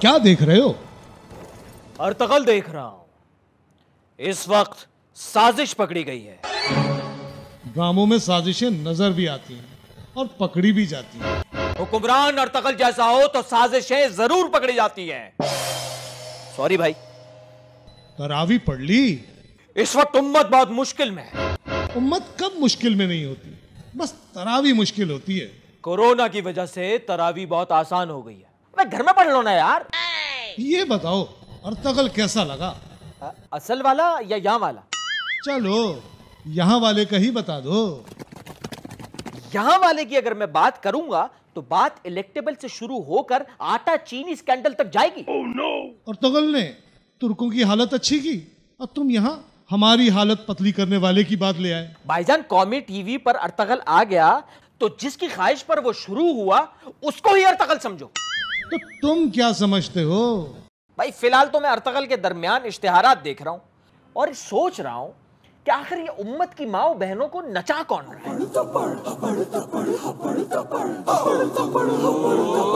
क्या देख रहे हो अर्तकल देख रहा हूं इस वक्त साजिश पकड़ी गई है गांवों में साजिशें नजर भी आती हैं और पकड़ी भी जाती हैं हुक्मरान अर्तकल जैसा हो तो साजिशें जरूर पकड़ी जाती हैं सॉरी भाई तरावी पढ़ ली इस वक्त उम्मत बहुत मुश्किल में है उम्मत कब मुश्किल में नहीं होती बस तरावी मुश्किल होती है कोरोना की वजह से तरावी बहुत आसान हो गई है मैं घर में पढ़ लो ना यार ये बताओ अर्तगल कैसा लगा आ, असल वाला या यहाँ वाला चलो यहाँ वाले का ही बता दो यहाँ वाले की अगर मैं बात करूंगा तो बात इलेक्टेबल से शुरू होकर आटा चीनी स्कैंडल तक जाएगी oh, no. और तगल ने तुर्कों की हालत अच्छी की और तुम यहाँ हमारी हालत पतली करने वाले की बात ले आए भाईजान कौमी टीवी पर अर्तगल आ गया तो जिसकी ख्वाहिश पर वो शुरू हुआ उसको ही अर्तगल समझो तो तुम क्या समझते हो भाई फिलहाल तो मैं अर्तगल के दरमियान इश्तेहार देख रहा हूँ और सोच रहा हूँ कि आखिर ये उम्मत की माओ बहनों को नचा कौन रहा है